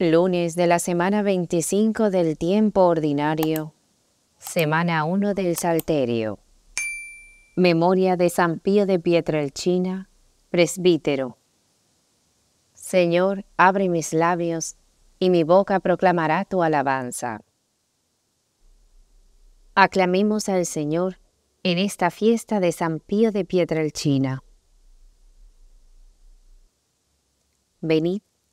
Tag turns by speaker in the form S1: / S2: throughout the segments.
S1: Lunes de la semana 25 del tiempo ordinario. Semana 1 del Salterio. Memoria de San Pío de Pietrelchina, presbítero. Señor, abre mis labios, y mi boca proclamará tu alabanza. Aclamemos al Señor en esta fiesta de San Pío de Pietrelchina. Venid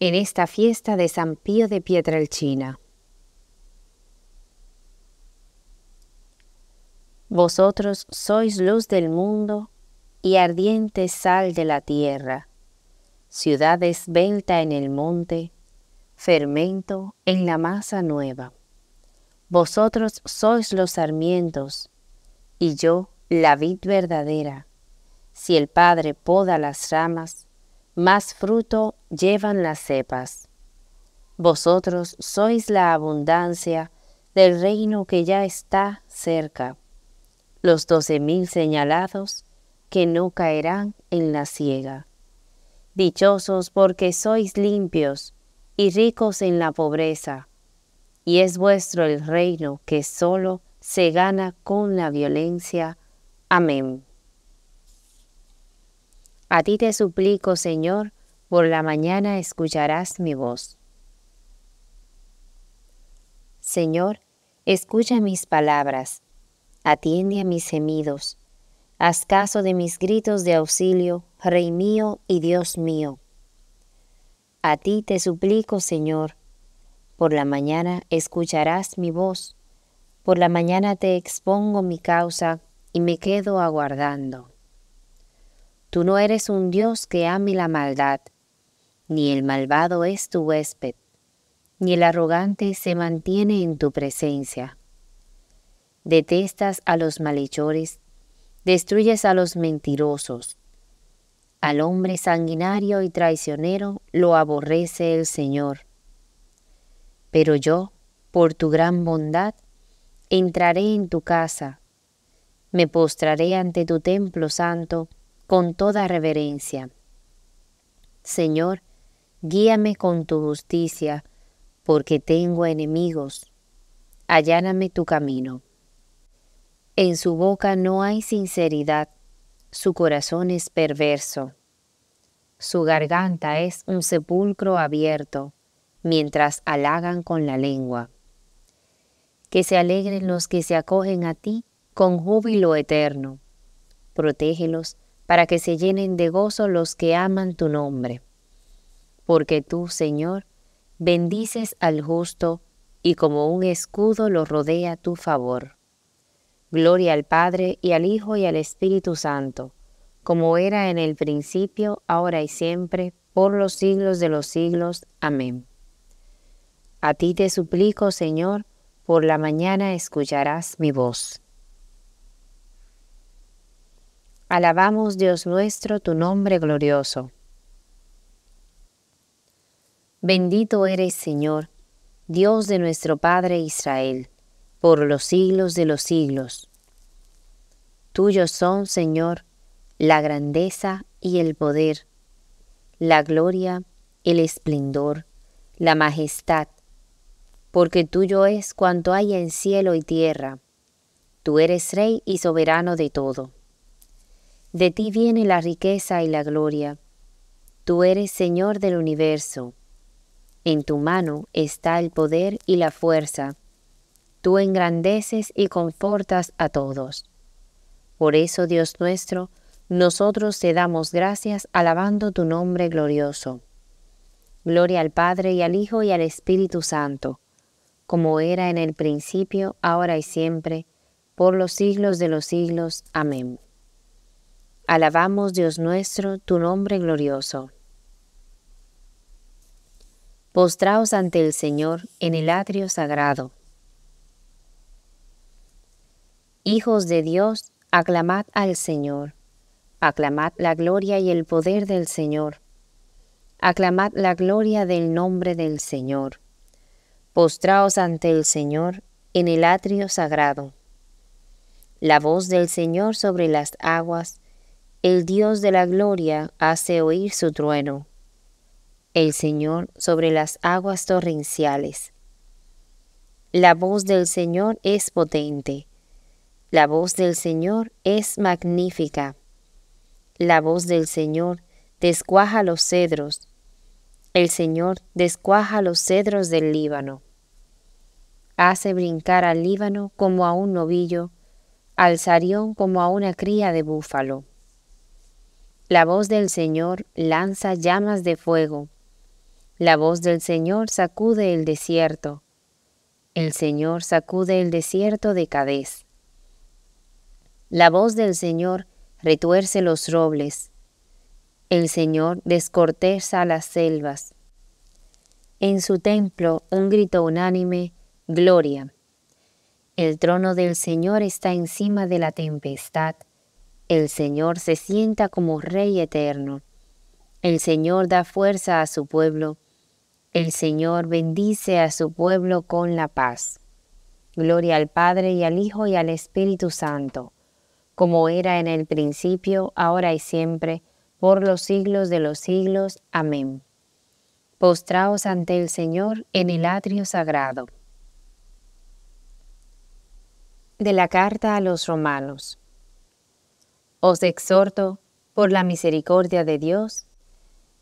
S1: en esta fiesta de San Pío de Pietrelcina. Vosotros sois luz del mundo y ardiente sal de la tierra, ciudad esbelta en el monte, fermento en la masa nueva. Vosotros sois los sarmientos, y yo la vid verdadera. Si el Padre poda las ramas, más fruto llevan las cepas. Vosotros sois la abundancia del reino que ya está cerca, los doce mil señalados que no caerán en la ciega. Dichosos porque sois limpios y ricos en la pobreza, y es vuestro el reino que solo se gana con la violencia. Amén. A ti te suplico, Señor, por la mañana escucharás mi voz. Señor, escucha mis palabras, atiende a mis gemidos, haz caso de mis gritos de auxilio, Rey mío y Dios mío. A ti te suplico, Señor, por la mañana escucharás mi voz, por la mañana te expongo mi causa y me quedo aguardando. Tú no eres un Dios que ame la maldad, ni el malvado es tu huésped, ni el arrogante se mantiene en tu presencia. Detestas a los malhechores, destruyes a los mentirosos. Al hombre sanguinario y traicionero lo aborrece el Señor. Pero yo, por tu gran bondad, entraré en tu casa, me postraré ante tu templo santo, con toda reverencia. Señor, guíame con tu justicia, porque tengo enemigos. Alláname tu camino. En su boca no hay sinceridad, su corazón es perverso. Su garganta es un sepulcro abierto, mientras halagan con la lengua. Que se alegren los que se acogen a ti con júbilo eterno. Protégelos para que se llenen de gozo los que aman tu nombre. Porque tú, Señor, bendices al justo y como un escudo lo rodea tu favor. Gloria al Padre y al Hijo y al Espíritu Santo, como era en el principio, ahora y siempre, por los siglos de los siglos. Amén. A ti te suplico, Señor, por la mañana escucharás mi voz. Alabamos, Dios nuestro, tu nombre glorioso. Bendito eres, Señor, Dios de nuestro Padre Israel, por los siglos de los siglos. Tuyos son, Señor, la grandeza y el poder, la gloria, el esplendor, la majestad, porque tuyo es cuanto hay en cielo y tierra. Tú eres Rey y soberano de todo. De ti viene la riqueza y la gloria. Tú eres Señor del universo. En tu mano está el poder y la fuerza. Tú engrandeces y confortas a todos. Por eso, Dios nuestro, nosotros te damos gracias alabando tu nombre glorioso. Gloria al Padre y al Hijo y al Espíritu Santo, como era en el principio, ahora y siempre, por los siglos de los siglos. Amén. Alabamos, Dios nuestro, tu nombre glorioso. Postraos ante el Señor en el atrio sagrado. Hijos de Dios, aclamad al Señor. Aclamad la gloria y el poder del Señor. Aclamad la gloria del nombre del Señor. Postraos ante el Señor en el atrio sagrado. La voz del Señor sobre las aguas el Dios de la gloria hace oír su trueno. El Señor sobre las aguas torrenciales. La voz del Señor es potente. La voz del Señor es magnífica. La voz del Señor descuaja los cedros. El Señor descuaja los cedros del Líbano. Hace brincar al Líbano como a un novillo, al Sarión como a una cría de búfalo. La voz del Señor lanza llamas de fuego. La voz del Señor sacude el desierto. El Señor sacude el desierto de Cadés. La voz del Señor retuerce los robles. El Señor descorteza las selvas. En su templo un grito unánime, Gloria. El trono del Señor está encima de la tempestad el Señor se sienta como Rey eterno. El Señor da fuerza a su pueblo. El Señor bendice a su pueblo con la paz. Gloria al Padre y al Hijo y al Espíritu Santo, como era en el principio, ahora y siempre, por los siglos de los siglos. Amén. Postraos ante el Señor en el atrio sagrado. De la carta a los romanos. Os exhorto, por la misericordia de Dios,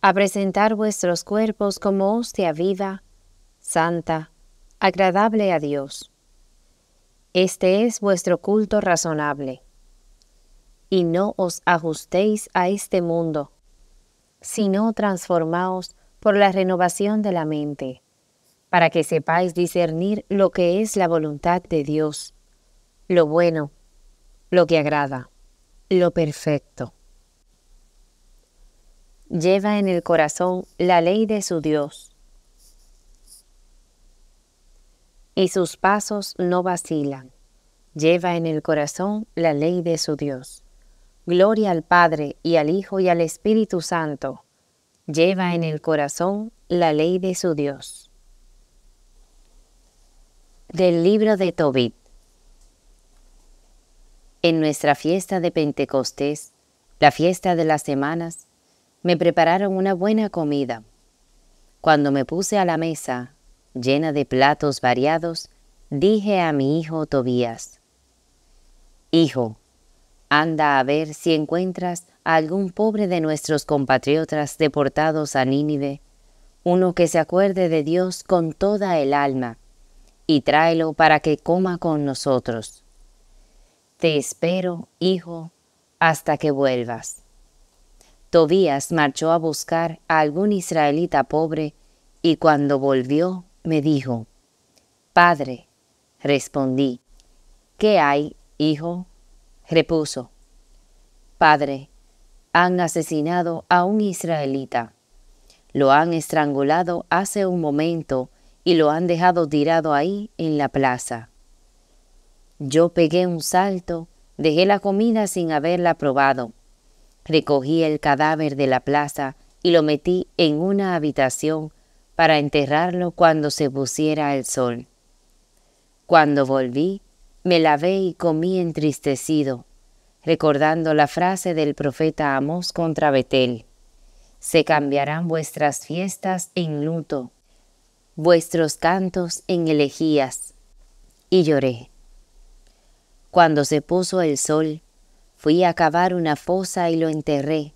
S1: a presentar vuestros cuerpos como hostia viva, santa, agradable a Dios. Este es vuestro culto razonable. Y no os ajustéis a este mundo, sino transformaos por la renovación de la mente, para que sepáis discernir lo que es la voluntad de Dios, lo bueno, lo que agrada lo perfecto. Lleva en el corazón la ley de su Dios, y sus pasos no vacilan. Lleva en el corazón la ley de su Dios. Gloria al Padre y al Hijo y al Espíritu Santo. Lleva en el corazón la ley de su Dios. Del libro de Tobit. En nuestra fiesta de Pentecostés, la fiesta de las semanas, me prepararon una buena comida. Cuando me puse a la mesa, llena de platos variados, dije a mi hijo Tobías, Hijo, anda a ver si encuentras a algún pobre de nuestros compatriotas deportados a Nínive, uno que se acuerde de Dios con toda el alma, y tráelo para que coma con nosotros. Te espero, hijo, hasta que vuelvas. Tobías marchó a buscar a algún israelita pobre y cuando volvió me dijo, Padre, respondí, ¿qué hay, hijo? Repuso, Padre, han asesinado a un israelita. Lo han estrangulado hace un momento y lo han dejado tirado ahí en la plaza. Yo pegué un salto, dejé la comida sin haberla probado. Recogí el cadáver de la plaza y lo metí en una habitación para enterrarlo cuando se pusiera el sol. Cuando volví, me lavé y comí entristecido, recordando la frase del profeta Amós contra Betel. Se cambiarán vuestras fiestas en luto, vuestros cantos en elegías. Y lloré. Cuando se puso el sol, fui a cavar una fosa y lo enterré.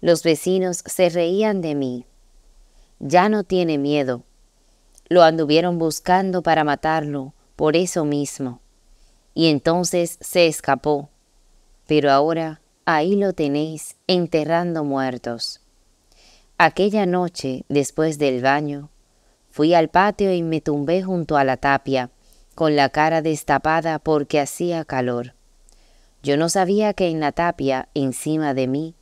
S1: Los vecinos se reían de mí. Ya no tiene miedo. Lo anduvieron buscando para matarlo, por eso mismo. Y entonces se escapó. Pero ahora ahí lo tenéis, enterrando muertos. Aquella noche, después del baño, fui al patio y me tumbé junto a la tapia con la cara destapada porque hacía calor. Yo no sabía que en la tapia, encima de mí,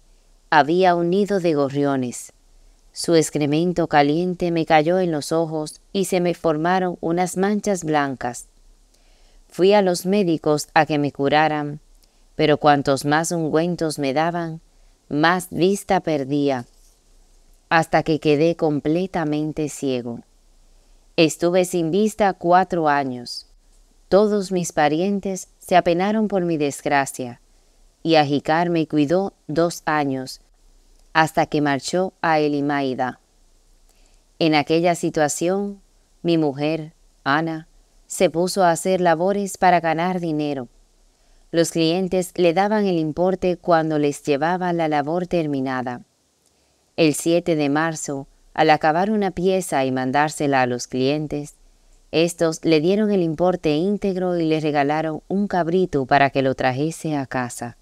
S1: había un nido de gorriones. Su excremento caliente me cayó en los ojos y se me formaron unas manchas blancas. Fui a los médicos a que me curaran, pero cuantos más ungüentos me daban, más vista perdía, hasta que quedé completamente ciego. Estuve sin vista cuatro años. Todos mis parientes se apenaron por mi desgracia, y Agicar me cuidó dos años, hasta que marchó a Elimaida. En aquella situación, mi mujer, Ana, se puso a hacer labores para ganar dinero. Los clientes le daban el importe cuando les llevaba la labor terminada. El 7 de marzo, al acabar una pieza y mandársela a los clientes, estos le dieron el importe íntegro y le regalaron un cabrito para que lo trajese a casa.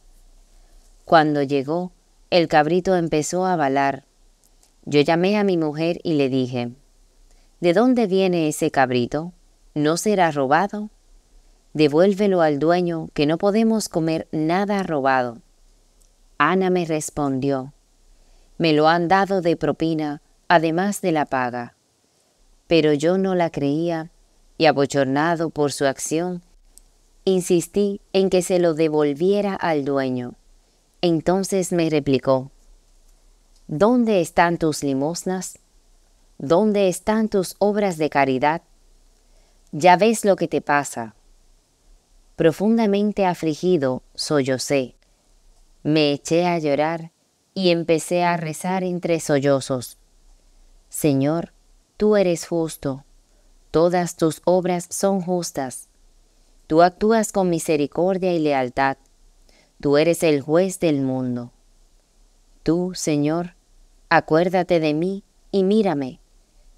S1: Cuando llegó, el cabrito empezó a balar. Yo llamé a mi mujer y le dije, ¿De dónde viene ese cabrito? ¿No será robado? Devuélvelo al dueño, que no podemos comer nada robado. Ana me respondió, Me lo han dado de propina, además de la paga. Pero yo no la creía y abochornado por su acción, insistí en que se lo devolviera al dueño. Entonces me replicó, ¿Dónde están tus limosnas? ¿Dónde están tus obras de caridad? Ya ves lo que te pasa. Profundamente afligido sollocé. Me eché a llorar y empecé a rezar entre sollozos. Señor, tú eres justo Todas tus obras son justas. Tú actúas con misericordia y lealtad. Tú eres el juez del mundo. Tú, Señor, acuérdate de mí y mírame.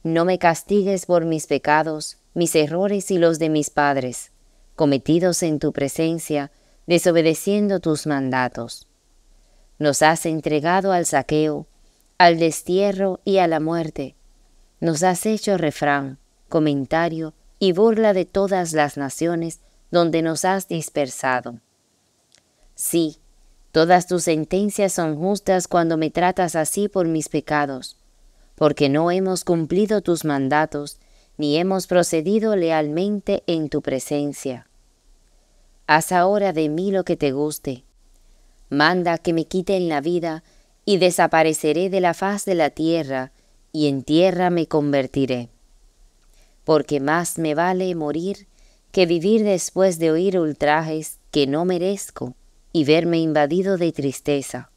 S1: No me castigues por mis pecados, mis errores y los de mis padres, cometidos en tu presencia, desobedeciendo tus mandatos. Nos has entregado al saqueo, al destierro y a la muerte. Nos has hecho refrán comentario y burla de todas las naciones donde nos has dispersado. Sí, todas tus sentencias son justas cuando me tratas así por mis pecados, porque no hemos cumplido tus mandatos, ni hemos procedido lealmente en tu presencia. Haz ahora de mí lo que te guste. Manda que me quiten la vida, y desapareceré de la faz de la tierra, y en tierra me convertiré porque más me vale morir que vivir después de oír ultrajes que no merezco y verme invadido de tristeza.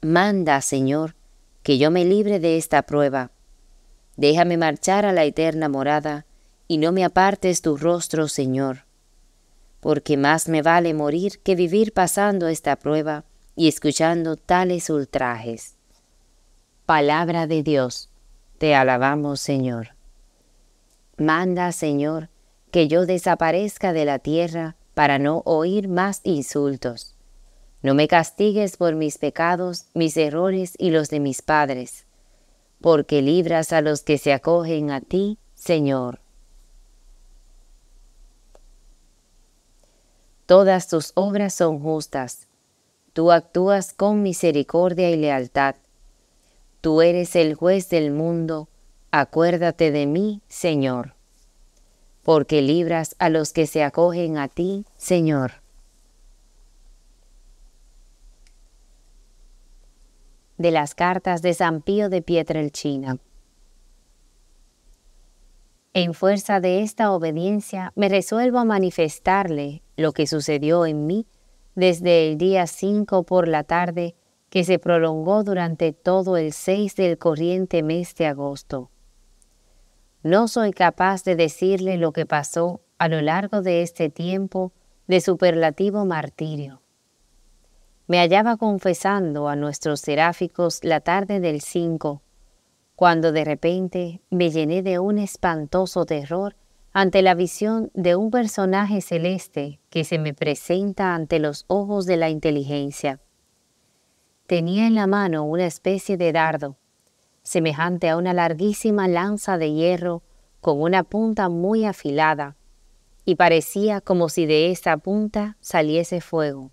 S1: Manda, Señor, que yo me libre de esta prueba. Déjame marchar a la eterna morada, y no me apartes tu rostro, Señor. Porque más me vale morir que vivir pasando esta prueba y escuchando tales ultrajes. Palabra de Dios, te alabamos, Señor. Manda, Señor, que yo desaparezca de la tierra para no oír más insultos. No me castigues por mis pecados, mis errores y los de mis padres, porque libras a los que se acogen a ti, Señor. Todas tus obras son justas. Tú actúas con misericordia y lealtad. Tú eres el juez del mundo Acuérdate de mí, Señor, porque libras a los que se acogen a ti, Señor. De las cartas de San Pío de Pietrelchina En fuerza de esta obediencia me resuelvo a manifestarle lo que sucedió en mí desde el día 5 por la tarde que se prolongó durante todo el 6 del corriente mes de agosto no soy capaz de decirle lo que pasó a lo largo de este tiempo de superlativo martirio. Me hallaba confesando a nuestros seráficos la tarde del 5, cuando de repente me llené de un espantoso terror ante la visión de un personaje celeste que se me presenta ante los ojos de la inteligencia. Tenía en la mano una especie de dardo, semejante a una larguísima lanza de hierro con una punta muy afilada, y parecía como si de esa punta saliese fuego.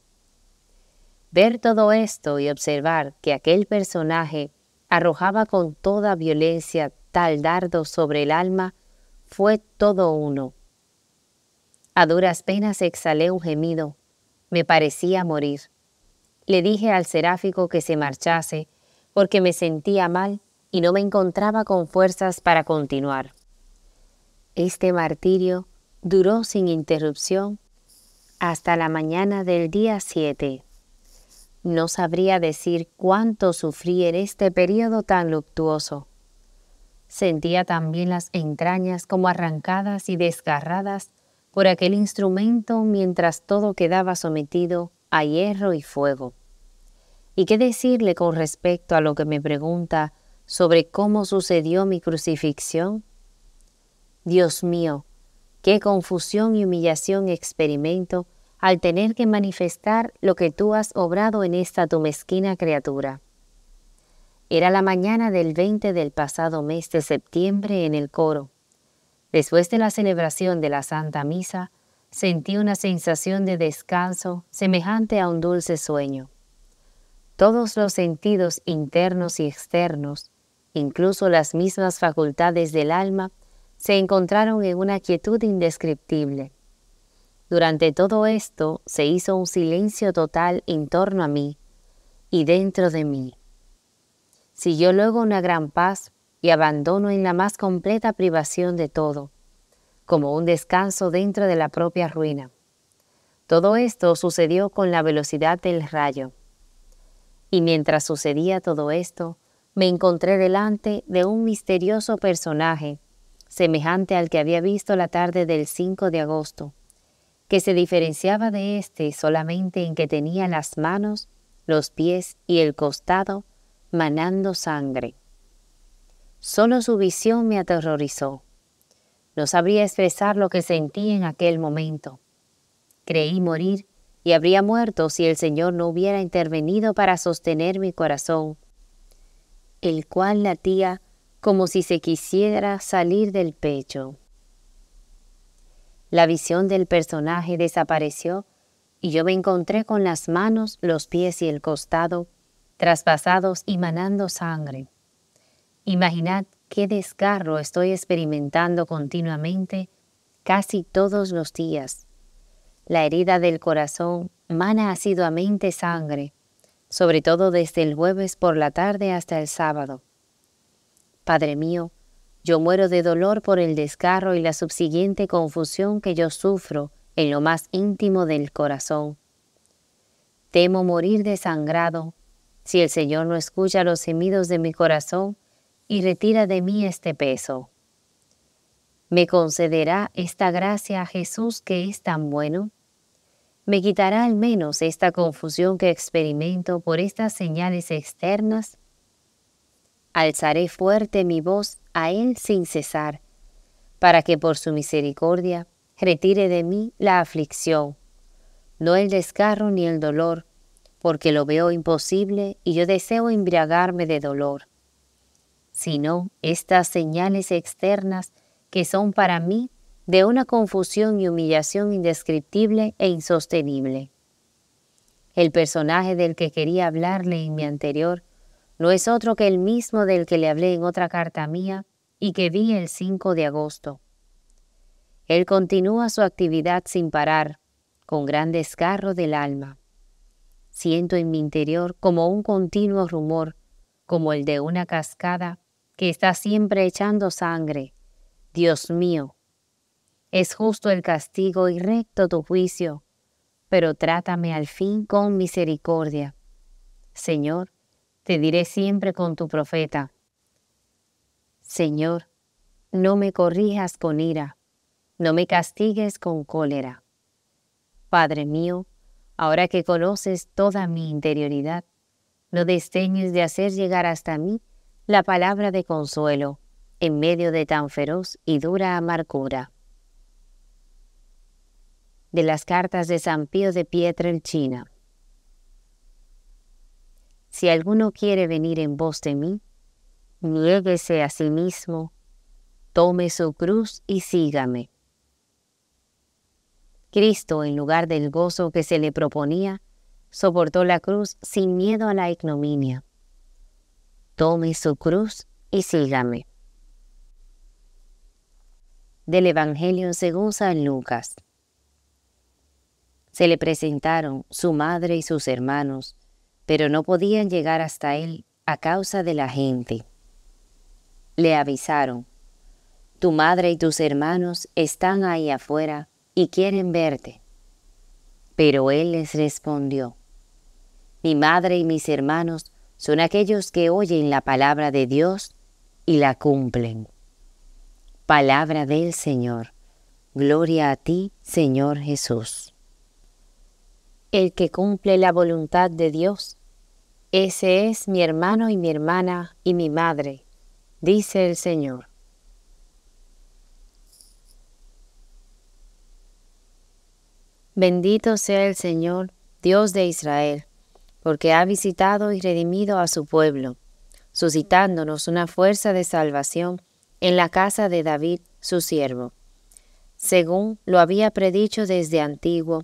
S1: Ver todo esto y observar que aquel personaje arrojaba con toda violencia tal dardo sobre el alma fue todo uno. A duras penas exhalé un gemido. Me parecía morir. Le dije al seráfico que se marchase porque me sentía mal y no me encontraba con fuerzas para continuar. Este martirio duró sin interrupción hasta la mañana del día 7. No sabría decir cuánto sufrí en este periodo tan luctuoso. Sentía también las entrañas como arrancadas y desgarradas por aquel instrumento mientras todo quedaba sometido a hierro y fuego. ¿Y qué decirle con respecto a lo que me pregunta sobre cómo sucedió mi crucifixión? Dios mío, qué confusión y humillación experimento al tener que manifestar lo que tú has obrado en esta tu mezquina criatura. Era la mañana del 20 del pasado mes de septiembre en el coro. Después de la celebración de la Santa Misa, sentí una sensación de descanso semejante a un dulce sueño. Todos los sentidos internos y externos incluso las mismas facultades del alma, se encontraron en una quietud indescriptible. Durante todo esto se hizo un silencio total en torno a mí y dentro de mí. Siguió luego una gran paz y abandono en la más completa privación de todo, como un descanso dentro de la propia ruina. Todo esto sucedió con la velocidad del rayo. Y mientras sucedía todo esto, me encontré delante de un misterioso personaje, semejante al que había visto la tarde del 5 de agosto, que se diferenciaba de éste solamente en que tenía las manos, los pies y el costado manando sangre. Solo su visión me aterrorizó. No sabría expresar lo que sentí en aquel momento. Creí morir y habría muerto si el Señor no hubiera intervenido para sostener mi corazón el cual latía como si se quisiera salir del pecho. La visión del personaje desapareció y yo me encontré con las manos, los pies y el costado traspasados y manando sangre. Imaginad qué desgarro estoy experimentando continuamente casi todos los días. La herida del corazón mana asiduamente sangre sobre todo desde el jueves por la tarde hasta el sábado. Padre mío, yo muero de dolor por el descarro y la subsiguiente confusión que yo sufro en lo más íntimo del corazón. Temo morir desangrado si el Señor no escucha los gemidos de mi corazón y retira de mí este peso. ¿Me concederá esta gracia a Jesús que es tan bueno? me quitará al menos esta confusión que experimento por estas señales externas? Alzaré fuerte mi voz a Él sin cesar, para que por su misericordia retire de mí la aflicción, no el descarro ni el dolor, porque lo veo imposible y yo deseo embriagarme de dolor, sino estas señales externas que son para mí de una confusión y humillación indescriptible e insostenible. El personaje del que quería hablarle en mi anterior no es otro que el mismo del que le hablé en otra carta mía y que vi el 5 de agosto. Él continúa su actividad sin parar, con gran desgarro del alma. Siento en mi interior como un continuo rumor, como el de una cascada que está siempre echando sangre. Dios mío, es justo el castigo y recto tu juicio, pero trátame al fin con misericordia. Señor, te diré siempre con tu profeta. Señor, no me corrijas con ira, no me castigues con cólera. Padre mío, ahora que conoces toda mi interioridad, no desteñes de hacer llegar hasta mí la palabra de consuelo en medio de tan feroz y dura amargura de las cartas de San Pío de en China. Si alguno quiere venir en voz de mí, niéguese a sí mismo, tome su cruz y sígame. Cristo, en lugar del gozo que se le proponía, soportó la cruz sin miedo a la ignominia. Tome su cruz y sígame. Del Evangelio según San Lucas. Se le presentaron su madre y sus hermanos, pero no podían llegar hasta él a causa de la gente. Le avisaron, Tu madre y tus hermanos están ahí afuera y quieren verte. Pero él les respondió, Mi madre y mis hermanos son aquellos que oyen la palabra de Dios y la cumplen. Palabra del Señor. Gloria a ti, Señor Jesús el que cumple la voluntad de Dios. Ese es mi hermano y mi hermana y mi madre, dice el Señor. Bendito sea el Señor, Dios de Israel, porque ha visitado y redimido a su pueblo, suscitándonos una fuerza de salvación en la casa de David, su siervo, según lo había predicho desde antiguo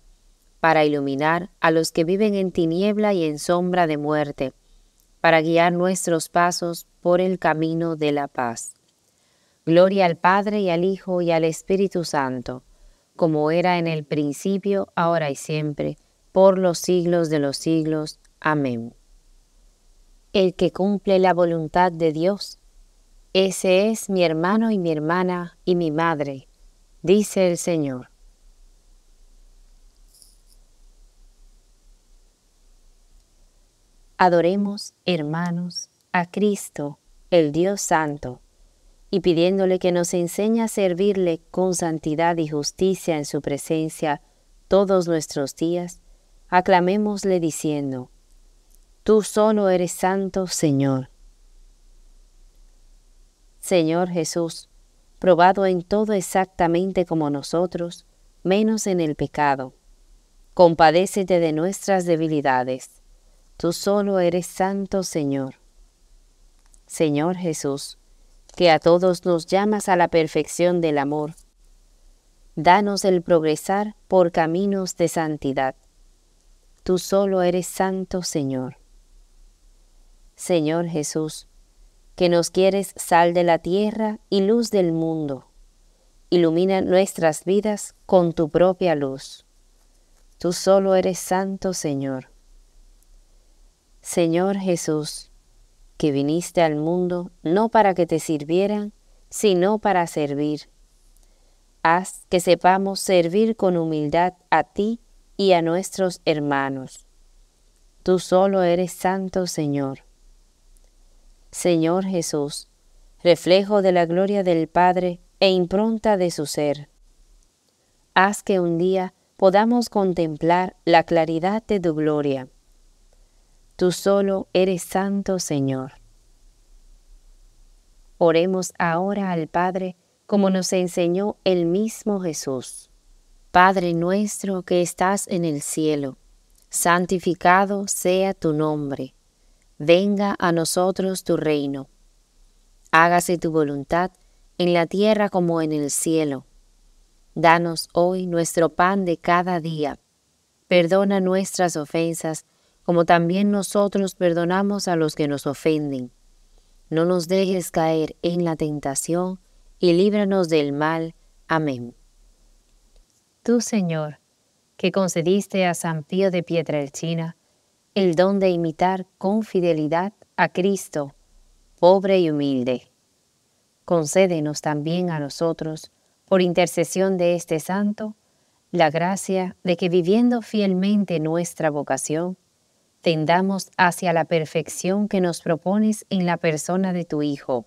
S1: para iluminar a los que viven en tiniebla y en sombra de muerte, para guiar nuestros pasos por el camino de la paz. Gloria al Padre y al Hijo y al Espíritu Santo, como era en el principio, ahora y siempre, por los siglos de los siglos. Amén. El que cumple la voluntad de Dios, ese es mi hermano y mi hermana y mi madre, dice el Señor. Adoremos, hermanos, a Cristo, el Dios Santo, y pidiéndole que nos enseñe a servirle con santidad y justicia en su presencia todos nuestros días, aclamémosle diciendo, Tú solo eres santo, Señor. Señor Jesús, probado en todo exactamente como nosotros, menos en el pecado, compadécete de nuestras debilidades Tú solo eres santo, Señor. Señor Jesús, que a todos nos llamas a la perfección del amor, danos el progresar por caminos de santidad. Tú solo eres santo, Señor. Señor Jesús, que nos quieres sal de la tierra y luz del mundo, ilumina nuestras vidas con tu propia luz. Tú solo eres santo, Señor. Señor Jesús, que viniste al mundo no para que te sirvieran, sino para servir. Haz que sepamos servir con humildad a ti y a nuestros hermanos. Tú solo eres santo, Señor. Señor Jesús, reflejo de la gloria del Padre e impronta de su ser. Haz que un día podamos contemplar la claridad de tu gloria. Tú solo eres santo, Señor. Oremos ahora al Padre como nos enseñó el mismo Jesús. Padre nuestro que estás en el cielo, santificado sea tu nombre. Venga a nosotros tu reino. Hágase tu voluntad en la tierra como en el cielo. Danos hoy nuestro pan de cada día. Perdona nuestras ofensas como también nosotros perdonamos a los que nos ofenden. No nos dejes caer en la tentación, y líbranos del mal. Amén. Tú, Señor, que concediste a San Pío de Pietrelcina el don de imitar con fidelidad a Cristo, pobre y humilde, concédenos también a nosotros, por intercesión de este santo, la gracia de que viviendo fielmente nuestra vocación, tendamos hacia la perfección que nos propones en la persona de tu Hijo.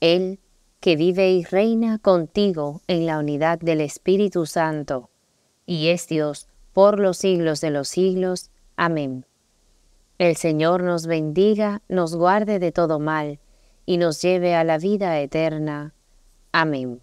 S1: Él, que vive y reina contigo en la unidad del Espíritu Santo, y es Dios por los siglos de los siglos. Amén. El Señor nos bendiga, nos guarde de todo mal, y nos lleve a la vida eterna. Amén.